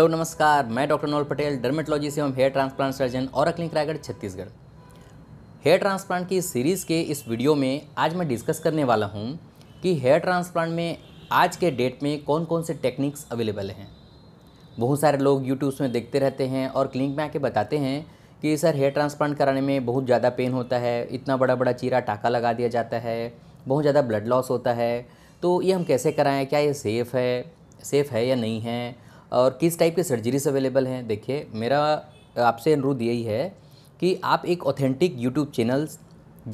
hello नमस्कार मैं doctor नोल पटेल डर्मेटोलॉजी एवं हेयर ट्रांसप्लांट सर्जन और अक्लिंग रायगढ़ छत्तीसगढ़ हेयर ट्रांसप्लांट की सीरीज़ के इस वीडियो में आज मैं डिस्कस करने वाला हूं कि हेयर ट्रांसप्लांट में आज के डेट में कौन कौन से टेक्निक्स अवेलेबल हैं बहुत सारे लोग यूट्यूब में देखते रहते हैं और क्लिनिक में आके बताते हैं कि सर हेयर ट्रांसप्लांट कराने में बहुत ज़्यादा पेन होता है इतना बड़ा बड़ा चीरा टाका लगा दिया जाता है बहुत ज़्यादा ब्लड लॉस होता है तो ये हम कैसे कराएँ क्या ये सेफ़ है सेफ़ है या नहीं है और किस टाइप के सर्जरीज अवेलेबल हैं देखिए मेरा आपसे अनुरोध यही है कि आप एक ऑथेंटिक यूट्यूब चैनल्स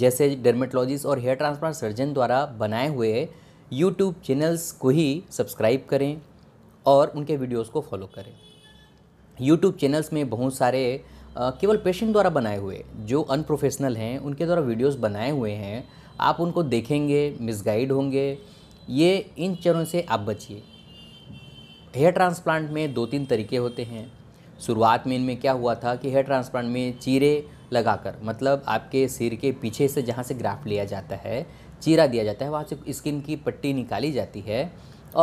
जैसे डर्मेटोलॉजिस्ट और हेयर ट्रांसप्लांट सर्जन द्वारा बनाए हुए यूट्यूब चैनल्स को ही सब्सक्राइब करें और उनके वीडियोस को फॉलो करें यूट्यूब चैनल्स में बहुत सारे केवल पेशेंट द्वारा बनाए हुए जो अनप्रोफेशनल हैं उनके द्वारा वीडियोस बनाए हुए हैं आप उनको देखेंगे मिसगाइड होंगे ये इन चरणों से आप बचिए हेयर ट्रांसप्लांट में दो तीन तरीके होते हैं शुरुआत में इनमें क्या हुआ था कि हेयर ट्रांसप्लांट में चीरे लगाकर मतलब आपके सिर के पीछे से जहाँ से ग्राफ्ट लिया जाता है चीरा दिया जाता है वहाँ से स्किन की पट्टी निकाली जाती है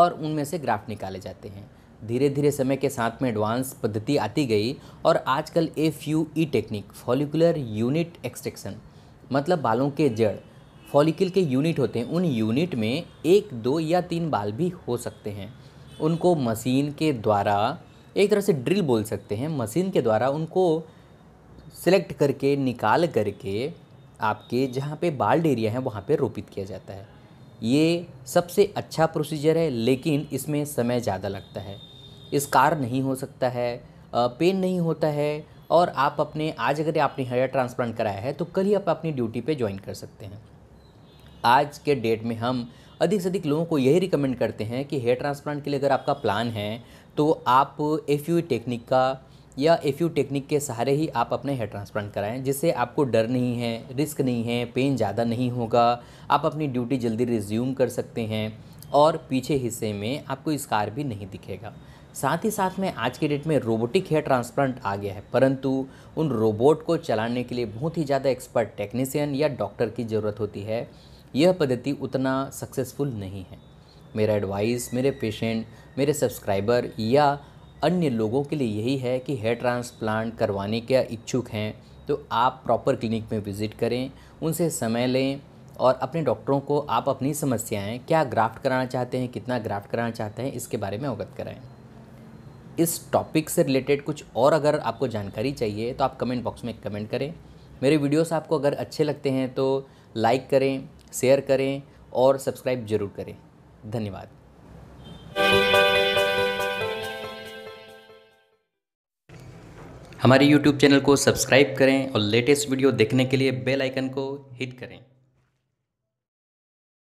और उनमें से ग्राफ्ट निकाले जाते हैं धीरे धीरे समय के साथ में एडवांस पद्धति आती गई और आजकल F U E technique follicular unit extraction मतलब बालों के जड़ फॉलिकल के यूनिट होते हैं उन यूनिट में एक दो या तीन बाल भी हो सकते हैं उनको मशीन के द्वारा एक तरह से ड्रिल बोल सकते हैं मशीन के द्वारा उनको सिलेक्ट करके निकाल करके आपके जहाँ पे बाल्ड एरिया है वहाँ पे रोपित किया जाता है ये सबसे अच्छा प्रोसीजर है लेकिन इसमें समय ज़्यादा लगता है कार नहीं हो सकता है पेन नहीं होता है और आप अपने आज अगर आपने हेयर ट्रांसप्लांट कराया है तो कल ही आप अपनी ड्यूटी पे ज्वाइन कर सकते हैं आज के डेट में हम अधिक से अधिक लोगों को यही रिकमेंड करते हैं कि हेयर ट्रांसप्लांट के लिए अगर आपका प्लान है तो आप एफ यू टेक्निक का या एफ यू टेक्निक के सहारे ही आप अपने हेयर ट्रांसप्लांट कराएं जिससे आपको डर नहीं है रिस्क नहीं है पेन ज़्यादा नहीं होगा आप अपनी ड्यूटी जल्दी रिज्यूम कर सकते हैं और पीछे हिस्से में आपको स्कार भी नहीं दिखेगा साथ ही साथ में आज के डेट में रोबोटिक हेयर ट्रांसप्लांट आ गया है परंतु उन रोबोट को चलाने के लिए बहुत ही ज़्यादा एक्सपर्ट टेक्नीसियन या डॉक्टर की ज़रूरत होती है यह पद्धति उतना सक्सेसफुल नहीं है मेरा एडवाइस मेरे पेशेंट मेरे सब्सक्राइबर या अन्य लोगों के लिए यही है कि हेयर ट्रांसप्लांट करवाने के इच्छुक हैं तो आप प्रॉपर क्लिनिक में विज़िट करें उनसे समय लें और अपने डॉक्टरों को आप अपनी समस्याएं क्या ग्राफ्ट कराना चाहते हैं कितना ग्राफ्ट कराना चाहते हैं इसके बारे में अवगत कराएं इस टॉपिक से रिलेटेड कुछ और अगर आपको जानकारी चाहिए तो आप कमेंट बॉक्स में कमेंट करें मेरे वीडियोस आपको अगर अच्छे लगते हैं तो लाइक करें शेयर करें और सब्सक्राइब ज़रूर करें धन्यवाद हमारे YouTube चैनल को सब्सक्राइब करें और लेटेस्ट वीडियो देखने के लिए बेल आइकन को हिट करें